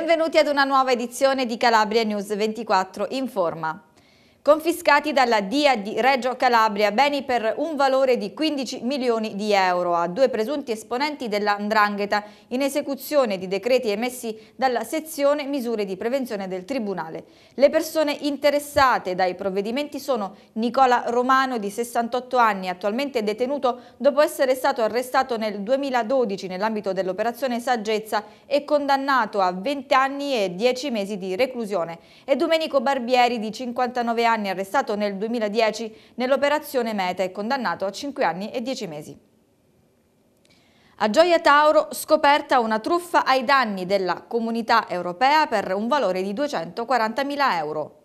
Benvenuti ad una nuova edizione di Calabria News 24 Informa. Confiscati dalla DIA di Reggio Calabria beni per un valore di 15 milioni di euro a due presunti esponenti della Ndrangheta in esecuzione di decreti emessi dalla sezione misure di prevenzione del Tribunale. Le persone interessate dai provvedimenti sono Nicola Romano di 68 anni, attualmente detenuto dopo essere stato arrestato nel 2012 nell'ambito dell'operazione Saggezza e condannato a 20 anni e 10 mesi di reclusione e Domenico Barbieri di 59 anni anni, arrestato nel 2010 nell'operazione Meta e condannato a 5 anni e 10 mesi. A Gioia Tauro scoperta una truffa ai danni della comunità europea per un valore di 240.000 euro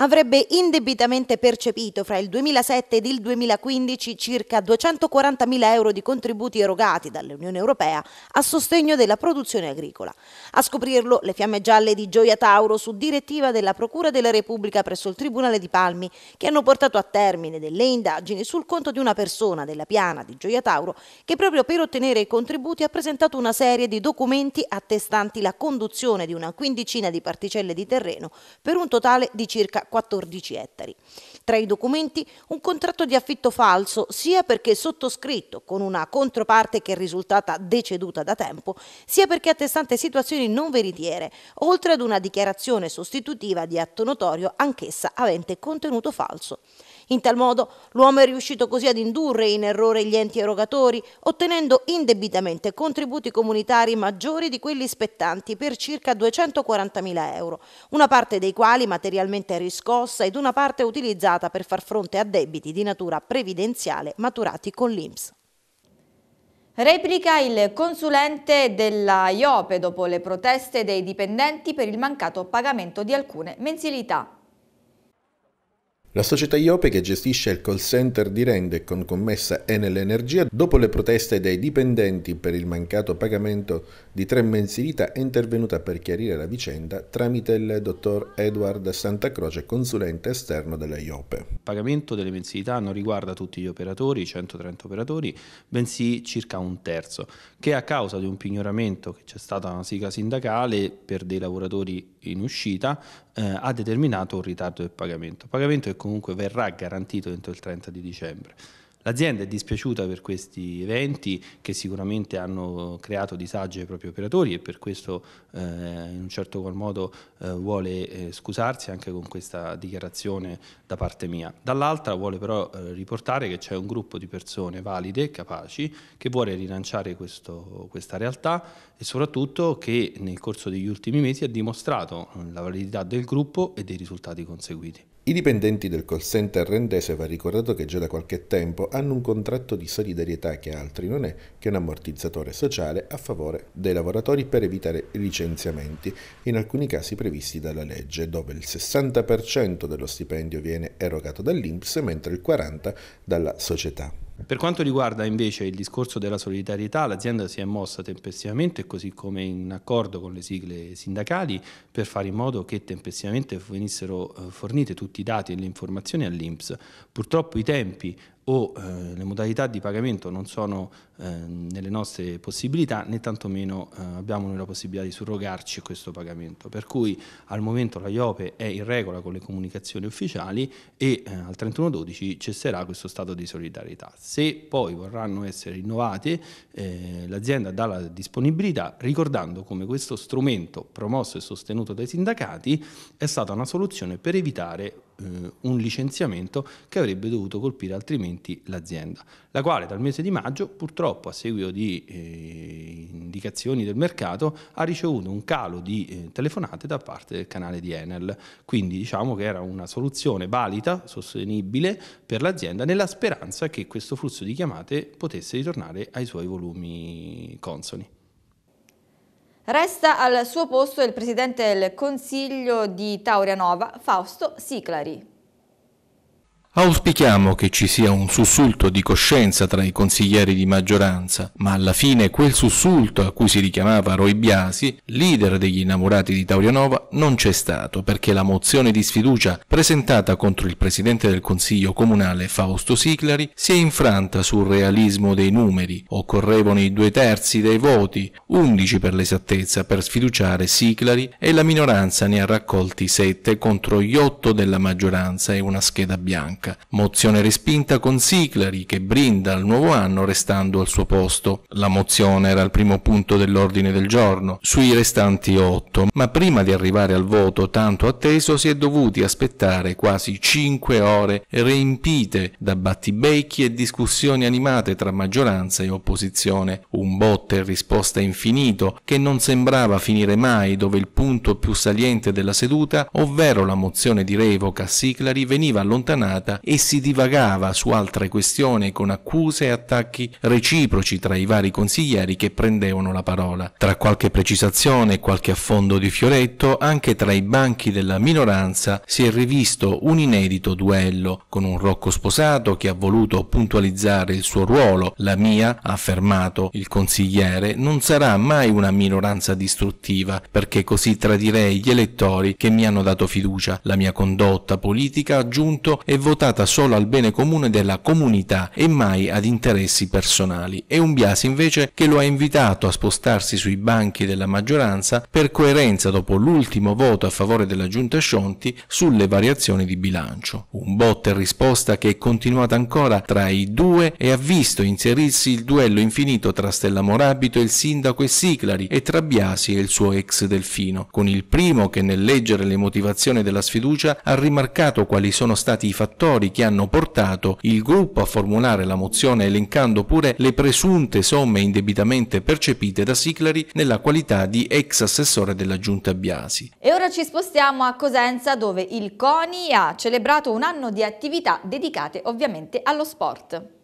avrebbe indebitamente percepito fra il 2007 ed il 2015 circa 240.000 euro di contributi erogati dall'Unione Europea a sostegno della produzione agricola. A scoprirlo le fiamme gialle di Gioia Tauro su direttiva della Procura della Repubblica presso il Tribunale di Palmi che hanno portato a termine delle indagini sul conto di una persona della piana di Gioia Tauro che proprio per ottenere i contributi ha presentato una serie di documenti attestanti la conduzione di una quindicina di particelle di terreno per un totale di circa 14 ettari. Tra i documenti un contratto di affitto falso, sia perché sottoscritto con una controparte che è risultata deceduta da tempo, sia perché attestante situazioni non veritiere, oltre ad una dichiarazione sostitutiva di atto notorio anch'essa avente contenuto falso. In tal modo l'uomo è riuscito così ad indurre in errore gli enti erogatori, ottenendo indebitamente contributi comunitari maggiori di quelli spettanti per circa 240.000 euro, una parte dei quali materialmente riscossa ed una parte utilizzata utilizzata per far fronte a debiti di natura previdenziale maturati con l'IMSS. Replica il consulente della IOPE dopo le proteste dei dipendenti per il mancato pagamento di alcune mensilità. La società IOPE che gestisce il call center di Rende con commessa Enel Energia dopo le proteste dei dipendenti per il mancato pagamento di tre mensilità è intervenuta per chiarire la vicenda tramite il dottor Edward Santacroce, consulente esterno della IOPE. Il pagamento delle mensilità non riguarda tutti gli operatori, 130 operatori, bensì circa un terzo, che a causa di un pignoramento che c'è stata una sigla sindacale per dei lavoratori in uscita eh, ha determinato un ritardo del pagamento. Il pagamento che comunque verrà garantito entro il 30 di dicembre. L'azienda è dispiaciuta per questi eventi che sicuramente hanno creato disagi ai propri operatori e per questo eh, in un certo qual modo eh, vuole eh, scusarsi anche con questa dichiarazione da parte mia. Dall'altra vuole però eh, riportare che c'è un gruppo di persone valide, capaci, che vuole rilanciare questo, questa realtà e soprattutto che nel corso degli ultimi mesi ha dimostrato eh, la validità del gruppo e dei risultati conseguiti. I dipendenti del call center rendese, va ricordato che già da qualche tempo, hanno un contratto di solidarietà che altri non è che un ammortizzatore sociale a favore dei lavoratori per evitare licenziamenti, in alcuni casi previsti dalla legge, dove il 60% dello stipendio viene erogato dall'INPS mentre il 40% dalla società. Per quanto riguarda invece il discorso della solidarietà, l'azienda si è mossa tempestivamente, così come in accordo con le sigle sindacali, per fare in modo che tempestivamente venissero eh, fornite tutti i dati e le informazioni all'Inps. Purtroppo i tempi o eh, le modalità di pagamento non sono Ehm, nelle nostre possibilità, né tantomeno eh, abbiamo noi la possibilità di surrogarci questo pagamento. Per cui al momento la IOPE è in regola con le comunicazioni ufficiali e eh, al 31-12 cesserà questo stato di solidarietà. Se poi vorranno essere rinnovate, eh, l'azienda dà la disponibilità, ricordando come questo strumento promosso e sostenuto dai sindacati è stata una soluzione per evitare un licenziamento che avrebbe dovuto colpire altrimenti l'azienda, la quale dal mese di maggio purtroppo purtroppo a seguito di eh, indicazioni del mercato ha ricevuto un calo di eh, telefonate da parte del canale di Enel, quindi diciamo che era una soluzione valida, sostenibile per l'azienda nella speranza che questo flusso di chiamate potesse ritornare ai suoi volumi consoni. Resta al suo posto il presidente del Consiglio di Taurianova, Fausto Siclari. Auspichiamo che ci sia un sussulto di coscienza tra i consiglieri di maggioranza, ma alla fine quel sussulto a cui si richiamava Roy Biasi, leader degli innamorati di Taurianova, non c'è stato perché la mozione di sfiducia presentata contro il presidente del Consiglio comunale Fausto Siclari si è infranta sul realismo dei numeri. Occorrevano i due terzi dei voti, 11 per l'esattezza, per sfiduciare Siclari e la minoranza ne ha raccolti 7 contro gli 8 della maggioranza e una scheda bianca. Banca, mozione respinta con Siclari che brinda al nuovo anno restando al suo posto. La mozione era al primo punto dell'ordine del giorno, sui restanti otto, ma prima di arrivare al voto tanto atteso si è dovuti aspettare quasi cinque ore riempite da battibecchi e discussioni animate tra maggioranza e opposizione, un botte e risposta infinito che non sembrava finire mai dove il punto più saliente della seduta, ovvero la mozione di revoca a Siclari, veniva allontanata sfrenata e si divagava su altre questioni con accuse e attacchi reciproci tra i vari consiglieri che prendevano la parola. Tra qualche precisazione e qualche affondo di fioretto, anche tra i banchi della minoranza si è rivisto un inedito duello, con un Rocco sposato che ha voluto puntualizzare il suo ruolo. La mia, ha affermato il consigliere, non sarà mai una minoranza distruttiva, perché così tradirei gli elettori che mi hanno dato fiducia. La mia condotta politica ha aggiunto, e votato votata solo al bene comune della comunità e mai ad interessi personali. È un Biasi invece che lo ha invitato a spostarsi sui banchi della maggioranza per coerenza dopo l'ultimo voto a favore della giunta Scionti sulle variazioni di bilancio. Un botte e risposta che è continuata ancora tra i due e ha visto inserirsi il duello infinito tra Stella Morabito e il sindaco e Siclari e tra Biasi e il suo ex Delfino, con il primo che nel leggere le motivazioni della sfiducia ha rimarcato quali sono stati i fattori fattori che hanno portato il gruppo a formulare la mozione elencando pure le presunte somme indebitamente percepite da Siclari nella qualità di ex assessore della giunta Biasi. E ora ci spostiamo a Cosenza dove il CONI ha celebrato un anno di attività dedicate ovviamente allo sport.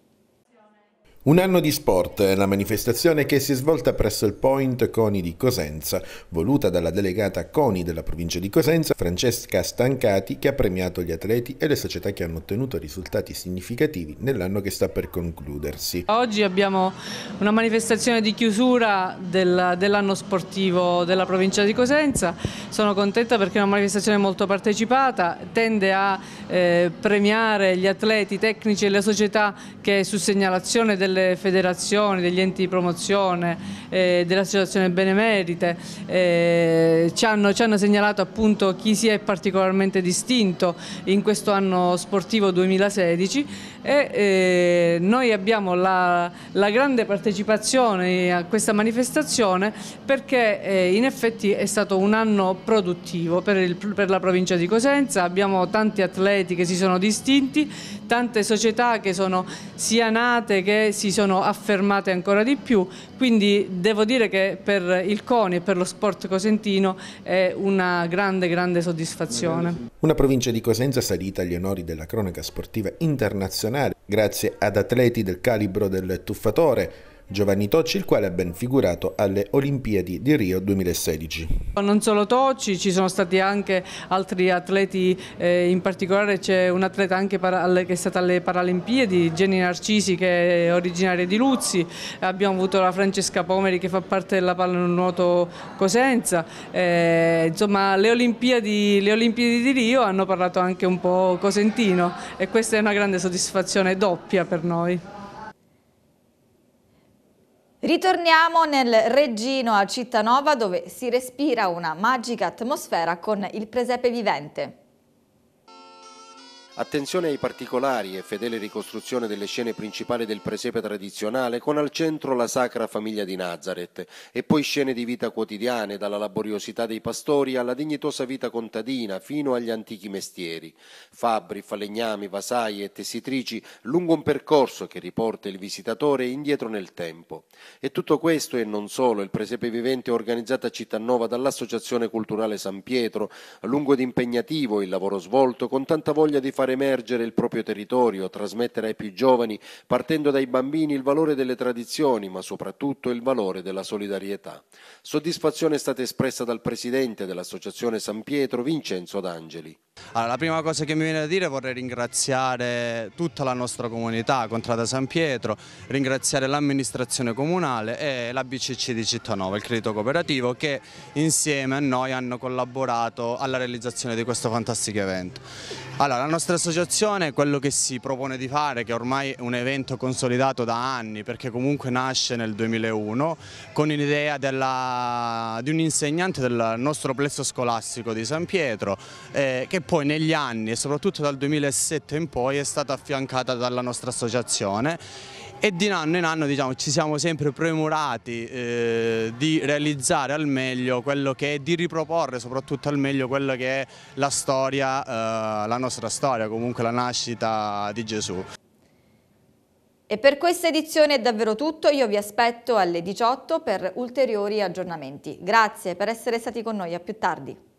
Un anno di sport, la manifestazione che si è svolta presso il Point Coni di Cosenza, voluta dalla delegata Coni della provincia di Cosenza, Francesca Stancati, che ha premiato gli atleti e le società che hanno ottenuto risultati significativi nell'anno che sta per concludersi. Oggi abbiamo una manifestazione di chiusura del, dell'anno sportivo della provincia di Cosenza, sono contenta perché è una manifestazione molto partecipata, tende a eh, premiare gli atleti tecnici e le società che su segnalazione delle delle federazioni, degli enti di promozione, eh, dell'associazione Benemerite, eh, ci, hanno, ci, hanno, segnalato appunto chi si è particolarmente distinto in questo anno sportivo 2016 e eh, noi abbiamo la, la, grande partecipazione a questa manifestazione perché eh, in effetti è stato un anno produttivo per, il, per la provincia di Cosenza, abbiamo tanti atleti che si sono distinti, tante società che sono sia nate che si sono affermate ancora di più, quindi devo dire che per il CONI e per lo sport cosentino è una grande grande soddisfazione. Una provincia di Cosenza salita agli onori della cronaca sportiva internazionale grazie ad atleti del calibro del tuffatore Giovanni Tocci, il quale ha ben figurato alle Olimpiadi di Rio 2016. Non solo Tocci, ci sono stati anche altri atleti, eh, in particolare c'è un atleta anche che è stata alle Paralimpiadi, Jenny Narcisi che è originaria di Luzzi, abbiamo avuto la Francesca Pomeri che fa parte della pallanuoto Cosenza, eh, insomma le Olimpiadi, le Olimpiadi di Rio hanno parlato anche un po' cosentino e questa è una grande soddisfazione doppia per noi. Ritorniamo nel Reggino a Cittanova dove si respira una magica atmosfera con il presepe vivente. Attenzione ai particolari e fedele ricostruzione delle scene principali del presepe tradizionale, con al centro la sacra famiglia di Nazareth, e poi scene di vita quotidiane, dalla laboriosità dei pastori alla dignitosa vita contadina, fino agli antichi mestieri. Fabbri, falegnami, vasai e tessitrici, lungo un percorso che riporta il visitatore indietro nel tempo. E tutto questo e non solo, il presepe vivente organizzato a Cittanova dall'Associazione Culturale San Pietro, lungo ed impegnativo il lavoro svolto, con tanta voglia di fare far emergere il proprio territorio, trasmettere ai più giovani, partendo dai bambini, il valore delle tradizioni, ma soprattutto il valore della solidarietà. Soddisfazione è stata espressa dal presidente dell'Associazione San Pietro, Vincenzo D'Angeli. Allora, la prima cosa che mi viene da dire vorrei ringraziare tutta la nostra comunità, Contrada San Pietro, ringraziare l'amministrazione comunale e la BCC di Cittanova, il credito cooperativo, che insieme a noi hanno collaborato alla realizzazione di questo fantastico evento. Allora, la nostra associazione quello che si propone di fare, che ormai è un evento consolidato da anni, perché comunque nasce nel 2001, con l'idea di un insegnante del nostro plesso scolastico di San Pietro, eh, che poi negli anni, e soprattutto dal 2007 in poi, è stata affiancata dalla nostra associazione e di anno in anno diciamo, ci siamo sempre premurati eh, di realizzare al meglio quello che è, di riproporre soprattutto al meglio quella che è la storia, eh, la nostra storia, comunque la nascita di Gesù. E per questa edizione è davvero tutto, io vi aspetto alle 18 per ulteriori aggiornamenti. Grazie per essere stati con noi, a più tardi.